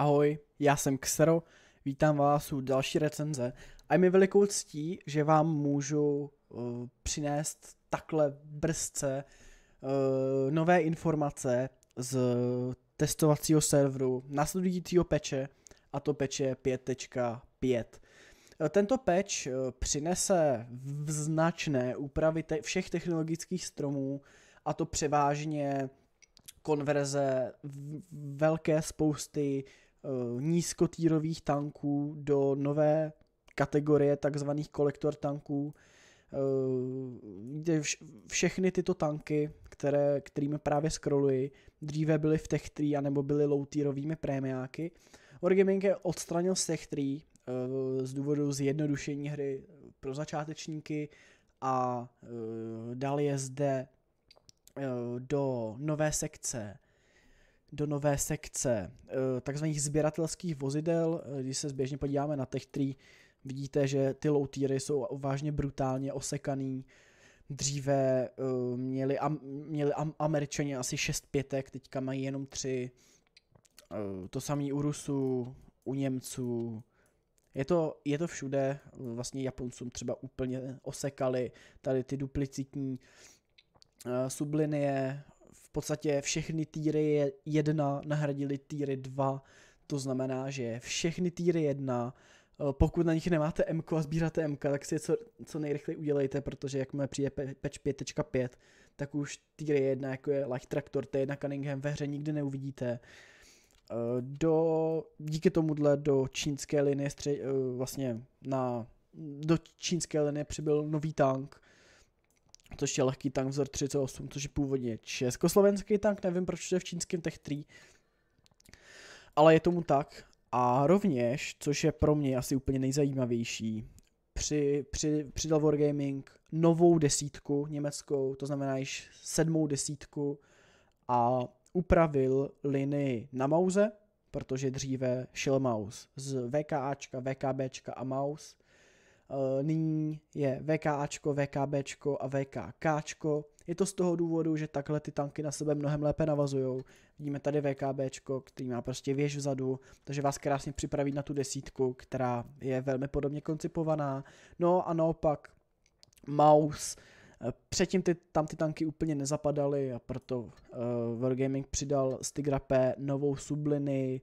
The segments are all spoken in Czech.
Ahoj, já jsem Xero, vítám vás u další recenze a je mi velikou ctí, že vám můžu uh, přinést takhle brzce uh, nové informace z testovacího serveru následujícího peče a to peče 5.5. Eh, tento patch přinese značné úpravy te- všech technologických stromů a to převážně konverze velké spousty Eh, nízkotýrových tanků do nové kategorie takzvaných kolektor tanků, eh, Vš- všechny tyto tanky, které, kterými právě scrolluji, dříve byly v Tech 3 anebo byly low-tierovými prémiáky. Wargaming je odstranil z Tech 3 eh, z důvodu zjednodušení hry pro začátečníky a dal je zde do nové sekce do nové sekce eh, takzvaných sběratelských vozidel. Eh, když se zběžně podíváme na těch tree, vidíte, že ty low tiery jsou vážně brutálně osekaný. Dříve eh, měli, měli američani asi šest pětek, teďka mají jenom tři. To samé u Rusů, u Němců. Je to, je to všude, vlastně Japoncům třeba úplně osekali tady ty duplicitní sublinie, v podstatě všechny týry 1 nahradili týry 2, to znamená, že všechny týry 1, eh, pokud na nich nemáte M a sbíráte M, tak si je co, co nejrychleji udělejte, protože jakmile přijde patch 5.5, tak už týry 1, jako je Light Tractor, T1 Cunningham ve hře nikdy neuvidíte. Eh, do, díky tomuhle do čínské linie stři, eh, vlastně na, do čínské linie přibyl nový tank, což je lehký tank vzor 38, což je původně československý tank, nevím proč je v čínském Tech 3, ale je tomu tak. A rovněž, což je pro mě asi úplně nejzajímavější, při, při, přidal Wargaming novou desítku německou, to znamená již sedmou desítku a upravil linii na Mauze, protože dříve šel mouse z VKAčka, VKBčka a mouse. Eh, nyní je VKAčko, VKBčko a VKKčko. Je to z toho důvodu, že takhle ty tanky na sebe mnohem lépe navazují. Vidíme tady VKBčko, který má prostě věž vzadu, takže vás krásně připraví na tu desítku, která je velmi podobně koncipovaná. No a naopak Maus, eh, Předtím ty, tam ty tanky úplně nezapadaly a proto uh, Wargaming přidal z Tigra P novou sublinii,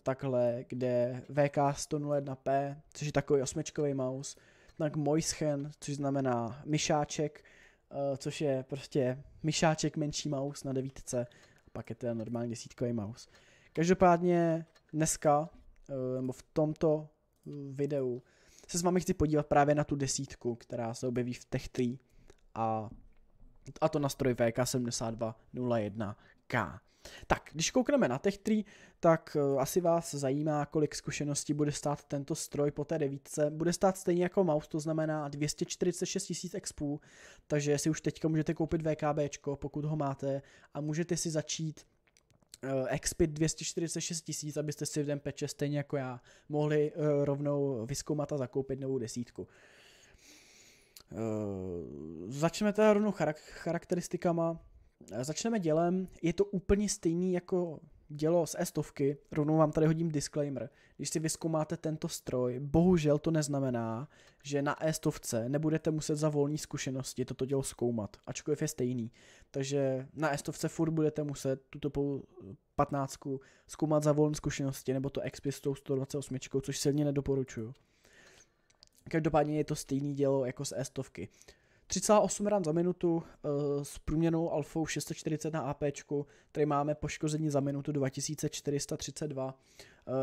a takhle, kde VK101P, což je takový osmičkový mouse, tak Moischen, což znamená myšáček, eh, což je prostě myšáček menší mouse na devítce, a pak je to normálně desítkový mouse. Každopádně dneska, eh, nebo v tomto eh, videu, se s vámi chci podívat právě na tu desítku, která se objeví v Tech 3 a, a to na stroj VK7201K. Tak, když koukneme na 3, tak eh, asi vás zajímá, kolik zkušeností bude stát tento stroj po té devítce. Bude stát stejně jako mouse, to znamená 246 000 expů, takže si už teďka můžete koupit VKB, pokud ho máte, a můžete si začít eh, Expit 246 tisíc, abyste si v den peče stejně jako já mohli eh, rovnou vyskoumat a zakoupit novou desítku. Začneme teda rovnou charak- charakteristikama. Začneme dělem, je to úplně stejný jako dělo z estovky, rovnou vám tady hodím disclaimer. Když si vyskoumáte tento stroj, bohužel to neznamená, že na estovce nebudete muset za volní zkušenosti toto dělo zkoumat, ačkoliv je stejný. Takže na estovce furt budete muset tuto 15 zkoumat za volní zkušenosti, nebo to XP s tou 128, což silně nedoporučuju. Každopádně je to stejný dělo jako z estovky. 3,8 ran za minutu eh, s průměrnou alfou 640 na AP, který máme poškození za minutu 2432,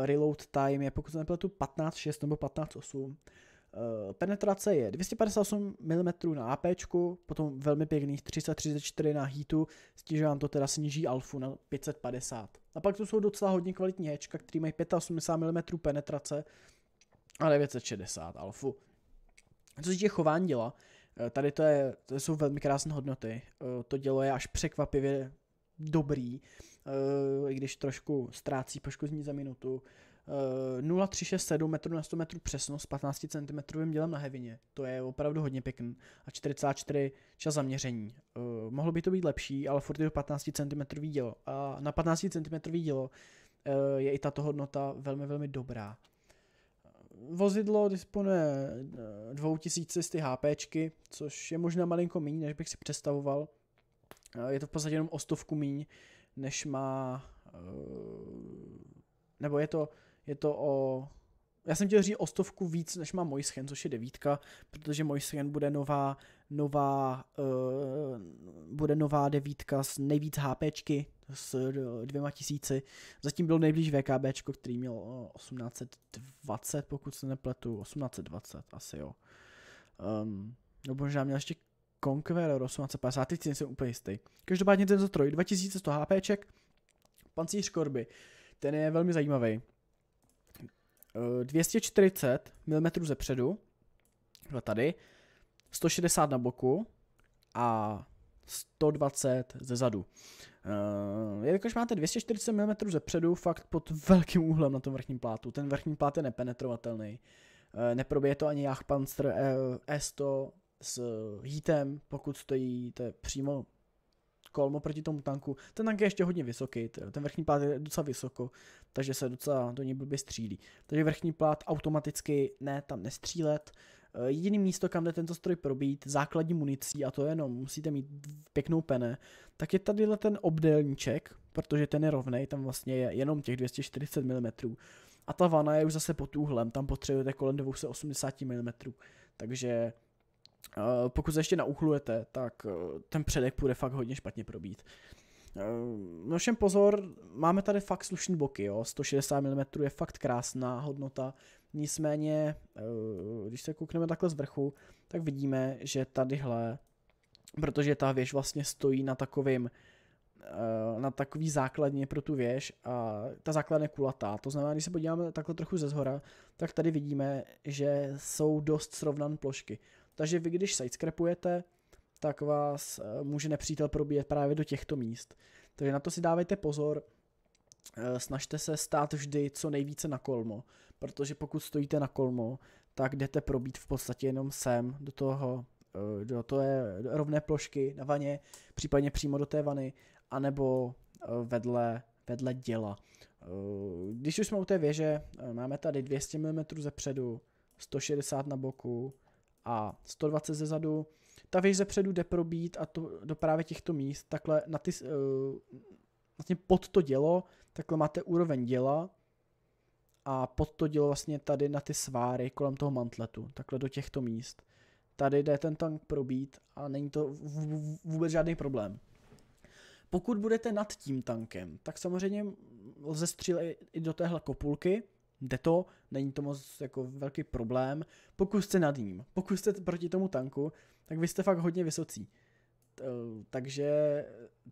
eh, reload time je pokud se nepletu 15,6 nebo 15,8, eh, penetrace je 258 mm na AP, potom velmi pěkných 334 na heatu, s tím, že vám to teda sníží alfu na 550. A pak tu jsou docela hodně kvalitní hečka, který mají 85 mm penetrace a 960 alfu. Co se těch chování dělá? Eh, tady to, je, to jsou velmi krásné hodnoty. Eh, to dělo je až překvapivě dobrý, eh, i když trošku ztrácí poškození za minutu. 0,367 metrů na 100 metrů přesnost s 15 cm dělem na hevině. To je opravdu hodně pěkný. A 44 čas zaměření. mohlo by to být lepší, ale furt je to 15 cm dělo. A na 15 cm dělo je i tato hodnota velmi, velmi dobrá vozidlo disponuje 2000 eh, z ty což je možná malinko méně, než bych si představoval. Eh, je to v podstatě jenom o stovku méně, než má... Eh, nebo je to, je to o... Já jsem chtěl říct o stovku víc, než má Moishen, což je devítka, protože Moishen bude nová, nová, uh, bude nová devítka s nejvíc HPčky, s dvěma tisíci. Zatím byl nejblíž VKB, který měl 1820, eh, pokud se nepletu, 1820 asi jo. Um, no možná měl ještě Conqueror 1850, teď si nejsem úplně jistý. Každopádně ten troj, 2100 HP pancíř korby, ten je velmi zajímavý. 240 mm zepředu tady, 160 na boku a 120 ze zadu. Uh, eh, jelikož máte 240 mm ze předu, fakt pod velkým úhlem na tom vrchním plátu, ten vrchní plát je nepenetrovatelný. Uh, eh, neprobije to ani Jachpanzer uh, eh, S100 s heatem, pokud stojíte přímo kolmo proti tomu tanku. Ten tank je ještě hodně vysoký, ten vrchní plát je docela vysoko, takže se docela do něj blbě střílí. Takže vrchní plát automaticky ne, tam nestřílet. Uh, Eh, jediný místo, kam jde tento stroj probít základní municí, a to jenom musíte mít pěknou pene, tak je tadyhle ten obdélníček, protože ten je rovnej, tam vlastně je jenom těch 240 mm. A ta vana je už zase pod úhlem, tam potřebujete kolem 280 mm. Takže eh, pokud se ještě nauchlujete, tak eh, ten předek půjde fakt hodně špatně probít. Eh, no všem pozor, máme tady fakt slušný boky, jo, 160 mm je fakt krásná hodnota, nicméně, eh, když se koukneme takhle z vrchu, tak vidíme, že tadyhle, protože ta věž vlastně stojí na takovým, eh, na takový základně pro tu věž a ta základně je kulatá. To znamená, když se podíváme takhle trochu ze zhora, tak tady vidíme, že jsou dost srovnan plošky. Takže vy, když sidescrapujete, tak vás eh, může nepřítel probíjet právě do těchto míst. Takže na to si dávejte pozor, eh, snažte se stát vždy co nejvíce na kolmo, protože pokud stojíte na kolmo, tak jdete probít v podstatě jenom sem do toho eh, do té rovné plošky na vaně, případně přímo do té vany, anebo vedle, vedle děla. Když už jsme u té věže, máme tady 200 mm ze předu, 160 na boku a 120 ze zadu ta věž zepředu jde probít a to, do právě těchto míst, takhle na ty, eh, vlastně pod to dělo, takhle máte úroveň děla a pod to dělo vlastně tady na ty sváry kolem toho mantletu, takhle do těchto míst. Tady jde ten tank probít a není to vůbec žádný problém. Pokud budete nad tím tankem, tak samozřejmě lze střílet i do téhle kopulky, jde to, není to moc jako velký problém. Pokud jste nad ním, pokud jste proti tomu tanku, tak vy jste fakt hodně vysocí. Eh, takže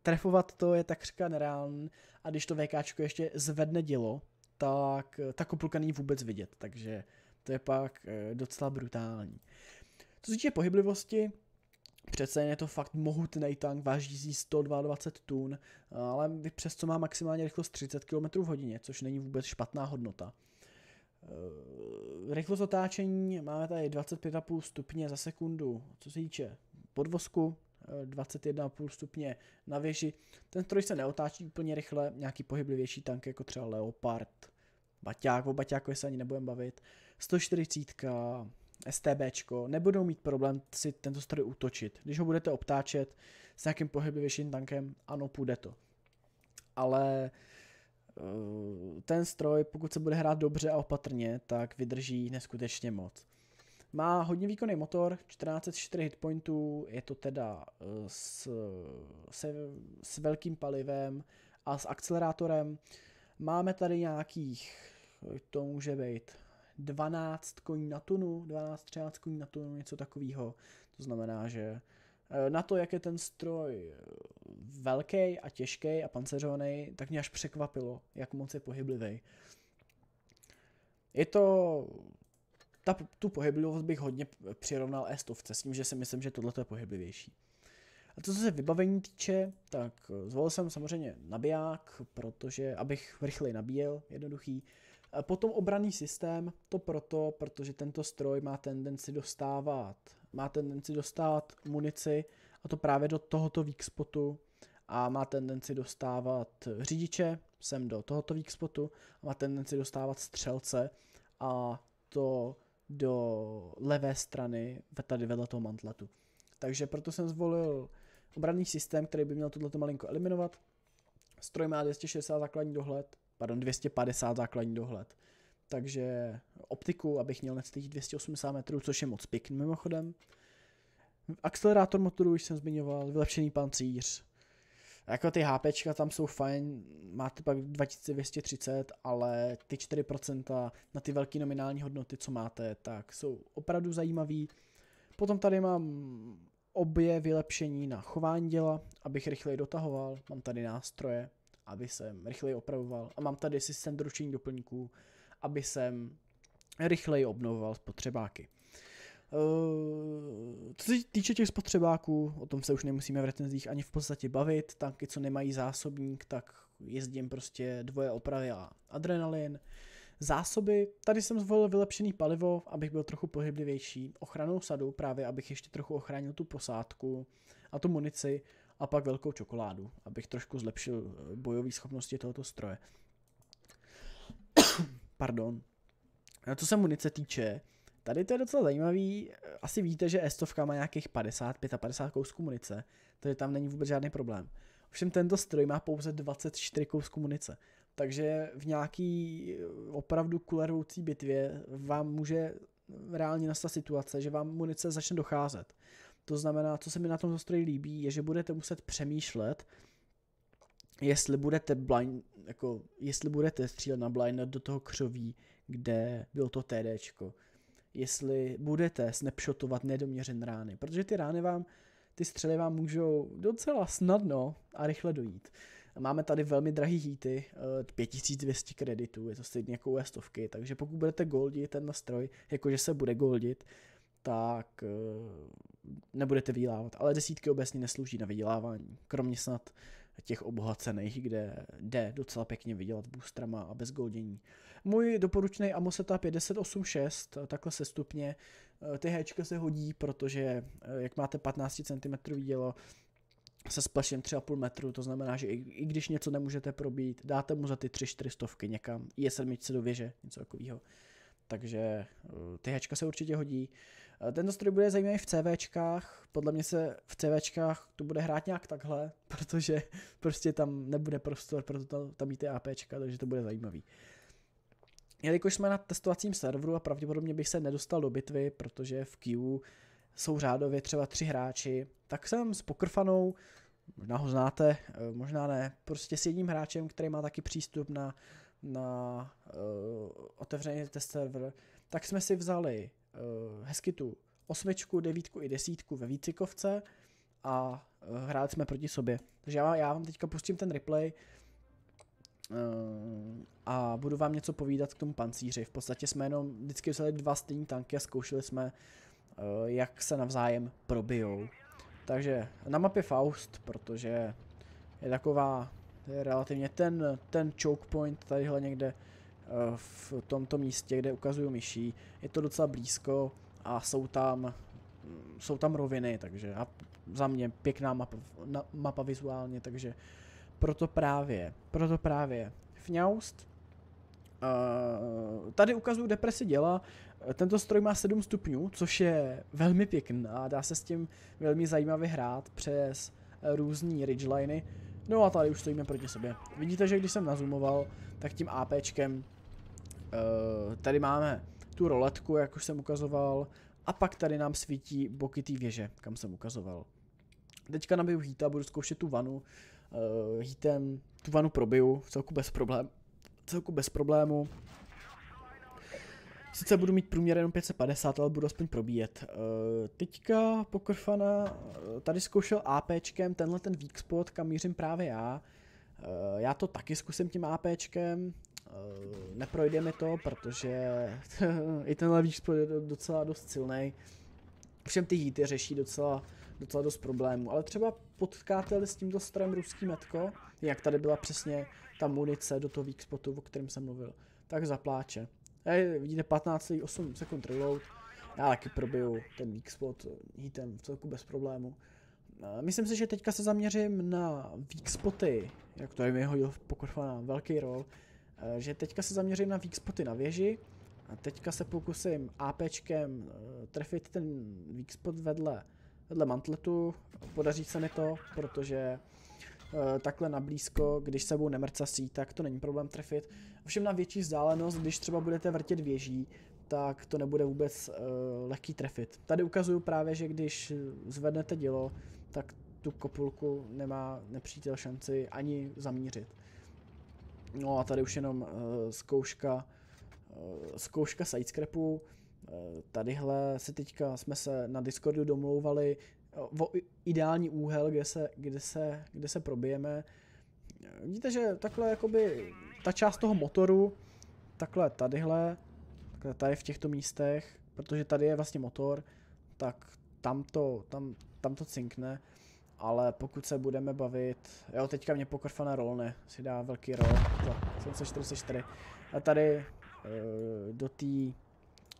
trefovat to je takřka nereálný a když to VKčko ještě zvedne dělo, tak eh, ta kopulka není vůbec vidět, takže to je pak eh, docela brutální. Co se týče pohyblivosti, přece je to fakt mohutný tank, váží 122 tun, ale přesto má maximálně rychlost 30 km v hodině, což není vůbec špatná hodnota. Eh, rychlost otáčení máme tady 25,5 stupně za sekundu, co se týče podvozku, 21,5 eh, stupně na věži. Ten stroj se neotáčí úplně rychle, nějaký pohyblivější tank jako třeba Leopard, Baťák, o Baťáku se ani nebudeme bavit, 140, STBčko, nebudou mít problém si tento stroj útočit. Když ho budete obtáčet s nějakým pohyblivějším tankem, ano, půjde to. Ale Eh, ten stroj, pokud se bude hrát dobře a opatrně, tak vydrží neskutečně moc. Má hodně výkonný motor, 1404 hitpointů, je to teda eh, s, se, s velkým palivem a s akcelerátorem. Máme tady nějakých, to může být 12 koní na tunu, 12-13 koní na tunu, něco takového. To znamená, že Eh, na to, jak je ten stroj eh, velký a těžký a pancerovaný, tak mě až překvapilo, jak moc je pohyblivý. Je to... Ta, tu pohyblivost bych hodně přirovnal Estovce s tím, že si myslím, že tohle je pohyblivější. A co se vybavení týče, tak eh, zvolil jsem samozřejmě nabiják, protože abych rychleji nabíjel, jednoduchý. Uh, E, potom obraný systém, to proto, protože tento stroj má tendenci dostávat, má tendenci dostávat munici a to právě do tohoto weak spotu a má tendenci dostávat řidiče sem do tohoto weak spotu a má tendenci dostávat střelce a to do levé strany tady vedle toho mantletu. Takže proto jsem zvolil obranný systém, který by měl tohleto malinko eliminovat. Stroj má 260 základní dohled, pardon, 250 základní dohled. Takže optiku, abych měl na těch 280 metrů, což je moc pěkný mimochodem. Akcelerátor motoru už jsem zmiňoval, vylepšený pancíř. Jako ty HP tam jsou fajn, máte pak 2230, ale ty 4% na ty velké nominální hodnoty, co máte, tak jsou opravdu zajímavý. Potom tady mám obě vylepšení na chování děla, abych rychleji dotahoval. Mám tady nástroje, aby jsem rychleji opravoval a mám tady systém doručení doplňků, aby jsem rychleji obnovoval spotřebáky. Eh, co se týče těch spotřebáků, o tom se už nemusíme v recenzích ani v podstatě bavit. Tanky, co nemají zásobník, tak jezdím prostě dvoje opravy a adrenalin. Zásoby, tady jsem zvolil vylepšený palivo, abych byl trochu pohyblivější. Ochranou sadu právě, abych ještě trochu ochránil tu posádku a tu munici, a pak velkou čokoládu, abych trošku zlepšil eh, bojové schopnosti tohoto stroje. Pardon. No, co se munice týče, tady to je docela zajímavý. Asi víte, že s má nějakých 50, 55 kousků munice, takže tam není vůbec žádný problém. Ovšem tento stroj má pouze 24 kousků munice, takže v nějaký eh, opravdu kulerující bitvě vám může reálně nastat situace, že vám munice začne docházet. To znamená, co se mi na tom zostroji líbí, je, že budete muset přemýšlet, jestli budete blind, jako, jestli budete střílet na blind do toho křoví, kde bylo to TDčko. Jestli budete snapshotovat nedoměřen rány, protože ty rány vám, ty střely vám můžou docela snadno a rychle dojít. Máme tady velmi drahý hity, 5200 eh, kreditů, je to stejně jako u stovky, takže pokud budete goldit ten nástroj, jakože se bude goldit, tak eh, nebudete vydělávat. Ale desítky obecně neslouží na vydělávání, kromě snad těch obohacených, kde jde docela pěkně vydělat boostrama a bez goldění. Můj doporučený AMO setup je 1086, eh, takhle se stupně. Eh, ty hečka se hodí, protože jak máte 15 cm dělo, se splashem 3,5 metru, to znamená, že i, i když něco nemůžete probít, dáte mu za ty 3-4 stovky někam, je sedmičce do věže, něco takového. Takže ty hečka se určitě hodí. Eh, tento stroj bude zajímavý v CVčkách, podle mě se v CVčkách to bude hrát nějak takhle, protože prostě tam nebude prostor pro to tam mít ty APčka, takže to bude zajímavý. Jelikož jsme na testovacím serveru a pravděpodobně bych se nedostal do bitvy, protože v Q jsou řádově třeba tři hráči, tak jsem s pokrfanou, možná ho znáte, eh, možná ne, prostě s jedním hráčem, který má taky přístup na, na uh, otevřený test server, tak jsme si vzali Eh, hezky tu osmičku, devítku i desítku ve výcikovce a eh, hráli jsme proti sobě. Takže já, já vám teďka pustím ten replay eh, a budu vám něco povídat k tomu pancíři. V podstatě jsme jenom vždycky vzali dva stejní tanky a zkoušeli jsme, jak se navzájem probijou. Takže na mapě Faust, protože je taková je relativně ten, ten choke point tadyhle někde Eh, v tomto místě, kde ukazuju myší. Je to docela blízko a jsou tam, mm, jsou tam roviny, takže a za mě pěkná mapa, na, mapa vizuálně, takže proto právě, proto právě Fňaust. Uh, tady ukazuju depresi děla. Tento stroj má 7 stupňů, což je velmi pěkný a dá se s tím velmi zajímavě hrát přes různé ridgeliny. No a tady už stojíme proti sobě. Vidíte, že když jsem nazumoval, tak tím APčkem Eh, tady máme tu roletku, jak už jsem ukazoval, a pak tady nám svítí boky té věže, kam jsem ukazoval. Teďka nabiju hýta, budu zkoušet tu vanu, uh, hýtem tu vanu probiju, celku bez problém, celku bez problému. Sice budu mít průměr jenom 550, ale budu aspoň probíjet. Uh, teďka pokrfana uh, tady zkoušel APčkem tenhle ten weak spot, kam mířím právě já. Uh, já to taky zkusím tím APčkem, Eh, neprojde mi to, protože i tenhle výstup je docela dost silný. Všem ty hity řeší docela, docela dost problémů, ale třeba potkáte s tímto strojem ruský metko, jak tady byla přesně ta munice do toho weak spotu, o kterém jsem mluvil, tak zapláče. Hej, vidíte 15,8 sekund reload, já taky probiju ten weak spot eh, hitem v celku bez problému. Eh, myslím si, že teďka se zaměřím na weak spoty, jak to mi hodil pokorfa velký roll, Eh, že teďka se zaměřím na weak na věži a teďka se pokusím APčkem eh, trefit ten weak vedle, vedle mantletu, podaří se mi to, protože eh, takhle na blízko, když sebou nemrcasí, tak to není problém trefit. Ovšem na větší vzdálenost, když třeba budete vrtět věží, tak to nebude vůbec uh, lehký trefit. Tady ukazuju právě, že když zvednete dělo, tak tu kopulku nemá nepřítel šanci ani zamířit. No a tady už jenom uh, zkouška, uh, zkouška sidescrapu. Uh, tadyhle se teďka jsme se na Discordu domlouvali uh, o ideální úhel, kde se, kde se, kde se probijeme. Vidíte, že takhle jakoby ta část toho motoru, takhle tadyhle, takhle tady v těchto místech, protože tady je vlastně motor, tak tam to, tam, tam to cinkne. Ale pokud se budeme bavit, jo teďka mě pokrfana rolne, si dá velký roll, to 744. A tady uh, do té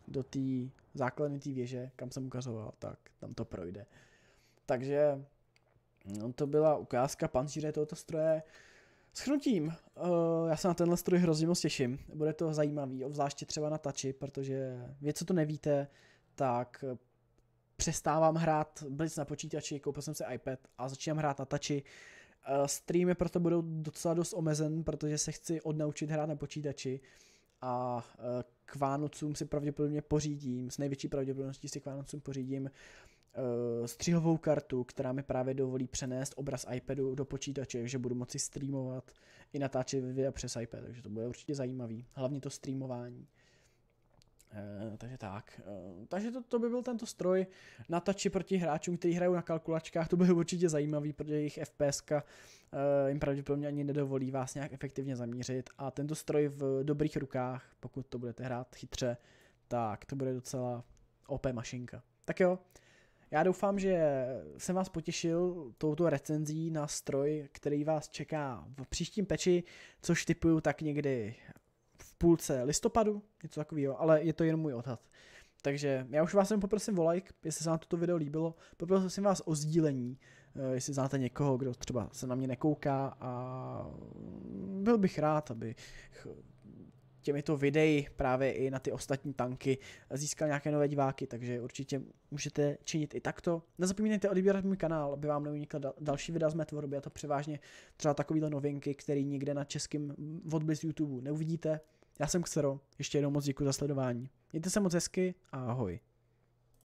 do tý základny tý věže, kam jsem ukazoval, tak tam to projde. Takže no, to byla ukázka pancíře tohoto stroje. Schnutím, uh, já se na tenhle stroj hrozně moc těším, bude to zajímavý, obzvláště třeba na tači, protože vy, co to nevíte, tak přestávám hrát Blitz na počítači, koupil jsem si iPad a začínám hrát na tači. Eh, streamy proto budou docela dost omezen, protože se chci odnaučit hrát na počítači a eh, k Vánocům si pravděpodobně pořídím, s největší pravděpodobností si k Vánocům pořídím eh, střihovou kartu, která mi právě dovolí přenést obraz iPadu do počítače, že budu moci streamovat i natáčet videa přes iPad, takže to bude určitě zajímavý, hlavně to streamování. Eh, takže tak. Eh, takže to, to by byl tento stroj. na tači proti hráčům, kteří hrajou na kalkulačkách, to bylo určitě zajímavý, protože jejich FPS eh, jim pravděpodobně ani nedovolí vás nějak efektivně zamířit. A tento stroj v dobrých rukách, pokud to budete hrát chytře, tak to bude docela OP mašinka. Tak jo, já doufám, že jsem vás potěšil touto recenzí na stroj, který vás čeká v příštím peči, což typuju tak někdy půlce listopadu, něco takového, ale je to jen můj odhad. Takže já už vás jen poprosím o like, jestli se vám toto video líbilo, poprosím vás o sdílení, eh, jestli znáte někoho, kdo třeba se na mě nekouká a byl bych rád, aby těmito videí právě i na ty ostatní tanky získal nějaké nové diváky, takže určitě můžete činit i takto. Nezapomínejte odbírat můj kanál, aby vám neunikla další videa z mé tvorby a to převážně třeba takovýhle novinky, které nikde na českém hm, odbys YouTube neuvidíte. Já jsem Xero, ještě jednou moc děkuji za sledování. Mějte se moc hezky a ahoj.